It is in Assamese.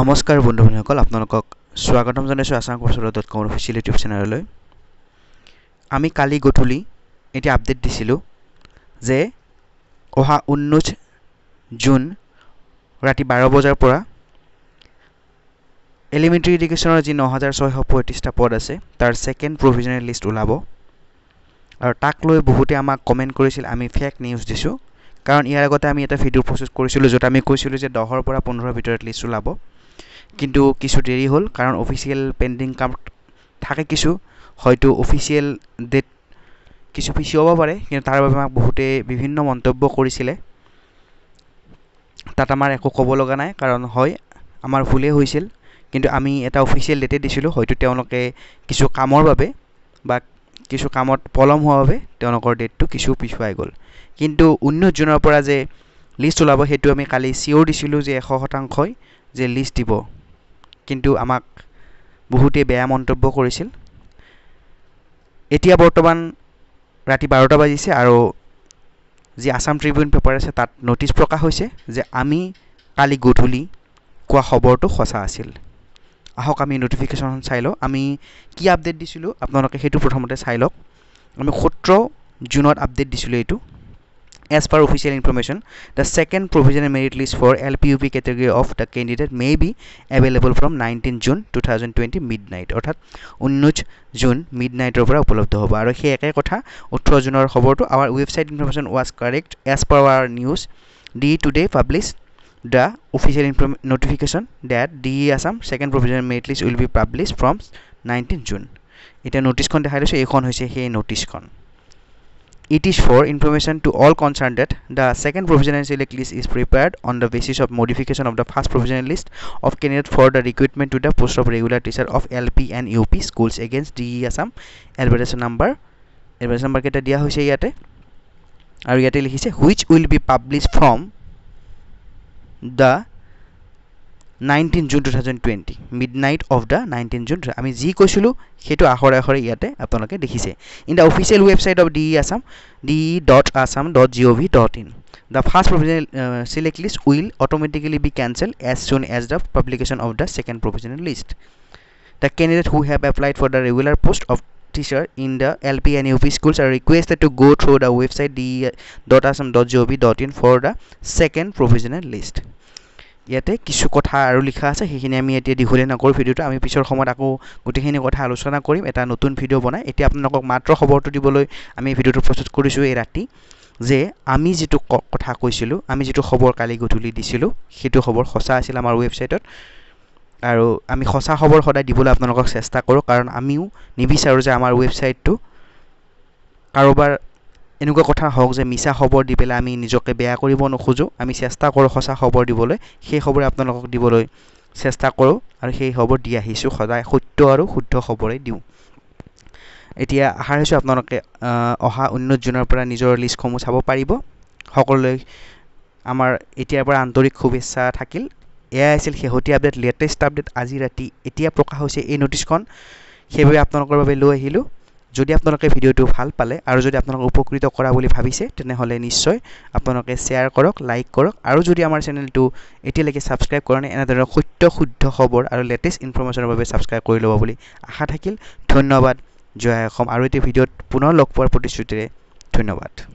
নমস্কাৰ বন্ধু বান্ধৱীসকল আপোনালোকক স্বাগতম জনাইছোঁ Assam Kaushal dot com official YouTube চেনেললৈ আমি কালি গধূলি এতিয়া আপডেট দিছিলোঁ যে অহা ঊনৈছ জুন ৰাতি বাৰ বজাৰ পৰা এলিমেণ্টেৰী এডুকেশ্যনৰ যি ন হাজাৰ ছয়শ পঁয়ত্ৰিছটা পদ আছে তাৰ ছেকেণ্ড প্ৰভিজনেল লিষ্ট ওলাব আৰু তাক লৈ বহুতে আমাক কমেণ্ট কৰিছিল আমি ফেক নিউজ দিছোঁ কাৰণ ইয়াৰ আগতে আমি এটা ভিডিঅ' প্ৰস্তুত কৰিছিলোঁ য'ত আমি কৈছিলোঁ যে দহৰ পৰা পোন্ধৰৰ ভিতৰত লিষ্ট ওলাব কিন্তু কিছু দেৰি হ'ল কাৰণ অফিচিয়েল পেণ্ডিং কাম থাকে কিছু হয়তো অফিচিয়েল ডেট কিছু পিছিয়াব পাৰে কিন্তু তাৰ বাবে আমাক বহুতে বিভিন্ন মন্তব্য কৰিছিলে তাত আমাৰ একো ক'ব লগা নাই কাৰণ হয় আমাৰ ভুলেই হৈছিল কিন্তু আমি এটা অফিচিয়েল ডেটেই দিছিলোঁ হয়তো তেওঁলোকে কিছু কামৰ বাবে বা কিছু কামত পলম হোৱাৰ বাবে তেওঁলোকৰ ডেটটো কিছু পিছুৱাই গ'ল কিন্তু ঊনৈছ জুনৰ পৰা যে লিষ্ট ওলাব সেইটো আমি কালি চিঅ'ৰ দিছিলোঁ যে এশ শতাংশই যে লিষ্ট দিব কিন্তু আমাক বহুতেই বেয়া মন্তব্য কৰিছিল এতিয়া বৰ্তমান ৰাতি বাৰটা বাজিছে আৰু যি আছাম ট্ৰিবিউন পেপাৰ আছে তাত নটিচ প্ৰকাশ হৈছে যে আমি কালি গধূলি কোৱা খবৰটো সঁচা আছিল আহক আমি ন'টিফিকেশ্যনখন চাই লওঁ আমি কি আপডেট দিছিলোঁ আপোনালোকে সেইটো প্ৰথমতে চাই লওক আমি সোতৰ জুনত আপডেট দিছিলোঁ এইটো as per official information the second provisional merit list for lpup category of the candidate may be available from 19 june 2020 midnight অর্থাৎ 19 জুন মিডনাইটৰ পৰা উপলব্ধ হ'ব আৰু সেই একে কথা 18 জুনৰ খবৰটো আমাৰ website information was correct as per our news d today published the official notification that de assam second provisional merit list will be published from 19 june এটা নোটিছখন দেখাই লৈছোঁ এইখন হৈছে সেই নোটিছখন It is for information to all concerned that the second provisional select list is prepared on the basis of modification of the first provisional list of candidates for the recruitment to the post of regular teacher of LP and UP schools against DE Assam advertisement number advertisement number কেটা দিয়া হইছে yate, ar yate লিখিছে which will be published from the nineteen June two thousand twenty midnight of the nineteen June আমি যি কৈছিলোঁ সেইটো আখৰে আখৰে ইয়াতে আপোনালোকে দেখিছে in the official website of D E Assam D E dot Assam dot G O' V dot in the first provisional select list will automatically be cancel as soon as the publication of the second provisional list the candidate who have applied for the regular post off teacher in the L P and U P schools আৰু requested to go' through the website D E dot Assam dot G O' V dot in for the second provisional list ইয়াতে কিছু কথা আৰু লিখা আছে সেইখিনি আমি এতিয়া দীঘলীয়া নকৰোঁ ভিডিঅ'টো আমি পিছৰ সময়ত আকৌ গোটেইখিনি কথা আলোচনা কৰিম এটা নতুন ভিডিঅ' বনাই এতিয়া আপোনালোকক মাত্ৰ খবৰটো দিবলৈ আমি ভিডিঅ'টো প্ৰস্তুত কৰিছোঁ এই ৰাতি যে আমি যিটো কথা কৈছিলোঁ আমি যিটো খবৰ কালি গধূলি দিছিলোঁ সেইটো খবৰ সঁচা আছিল আমাৰ ৱেবছাইটত আৰু আমি সঁচা খবৰ সদায় দিবলৈ আপোনালোকক চেষ্টা কৰোঁ কাৰণ আমিও নিবিচাৰোঁ যে আমাৰ ৱেবছাইটটো কাৰোবাৰ এনেকুৱা কথা হওক যে মিছা খবৰ দি পেলাই আমি নিজকে বেয়া কৰিব নোখোজোঁ আমি চেষ্টা কৰোঁ সঁচা খবৰ দিবলৈ সেই খবৰে আপোনালোকক দিবলৈ চেষ্টা কৰোঁ আৰু সেই খবৰ দি আহিছোঁ সদায় সত্য আৰু শুদ্ধ খবৰে দিওঁ এতিয়া আশা ৰাখিছোঁ আপোনালোকে অহা উন্নত জুনৰ পৰা নিজৰ লিষ্টসমূহ চাব পাৰিব সকলোৱে আমাৰ এতিয়াৰ পৰা আন্তৰিক শুভেচ্ছা থাকিল এয়াই আছিল শেহতীয়া আপডেট লেটেষ্ট আপডেট আজি ৰাতি এতিয়া প্ৰকাশ হৈছে এই নটিছখন সেইবাবে আপোনালোকৰ বাবে লৈ আহিলোঁ যদি আপোনালোকে ভিডিঅ'টো ভাল পালে আৰু যদি আপোনালোকে উপকৃত কৰা বুলি ভাবিছে তেনেহ'লে নিশ্চয় আপোনালোকে শ্বেয়াৰ কৰক লাইক কৰক আৰু যদি আমাৰ চেনেলটো এতিয়ালৈকে ছাবস্ক্ৰাইব কৰা নাই এনেধৰণৰ সত্য শুদ্ধ খবৰ আৰু লেটেষ্ট ইনফৰ্মেশ্যনৰ বাবে ছাবস্ক্ৰাইব কৰি ল'ব বুলি আশা থাকিল ধন্যবাদ জয় অসম আৰু এতিয়া ভিডিঅ'ত পুনৰ লগ পোৱাৰ প্ৰতিশ্ৰুতিৰে ধন্যবাদ